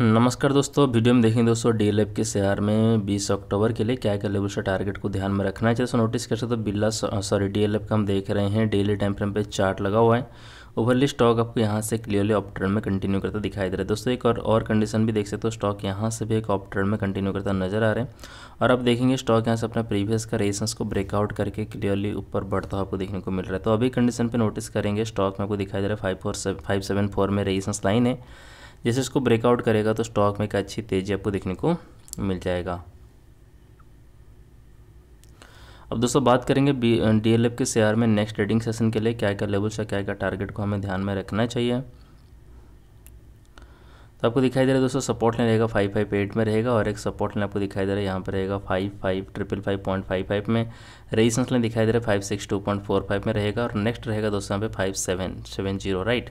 नमस्कार दोस्तों वीडियो में देखेंगे दोस्तों डी के शेयर में 20 अक्टूबर के लिए क्या क्या लेवल से टारगेट को ध्यान में रखना चाहिए जैसे नोटिस कर सकते हो बिल्ला सॉरी डी का हम देख रहे हैं डेली टाइम फ्रेम पे चार्ट लगा हुआ है ओवरली स्टॉक आपको यहाँ से क्लियरली ऑप ट्रेंड में कंटिन्यू करता दिखाई दे रहा है दोस्तों एक और और कंडीशन भी देख सकते हो स्टॉक यहाँ से भी एक ऑप ट्रेंड में कंटिन्यू करता नजर आ रहे हैं और अब देखेंगे स्टॉक यहाँ से अपना प्रीवियस का रेसेंस को ब्रेकआउट करके क्लियरली ऊपर बढ़ता हुआ आपको देखने को मिल रहा है तो अभी कंडीशन पर नोटिस करेंगे स्टॉक में आपको दिखाई दे रहा है five four five seven four में रेसेंस लाइन है जैसे इसको ब्रेकआउट करेगा तो स्टॉक में एक अच्छी तेज़ी आपको देखने को मिल जाएगा अब दोस्तों बात करेंगे बी के शेयर में नेक्स्ट ट्रेडिंग सेशन के लिए क्या क्या लेवल्स या क्या क्या टारगेट को हमें ध्यान में रखना चाहिए तो आपको दिखाई दे रहा है दोस्तों सपोर्ट लाइन रहेगा फाइव फाइव एट में रहेगा और एक सपोर्ट लाइन आपको दिखाई दे रहा है यहाँ पर रहेगा five five triple five point five five में रेजिस्टेंस लाइन दिखाई दे रहा है five six two point four five में रहेगा और नेक्स्ट रहेगा दोस्तों यहाँ पे five seven seven zero right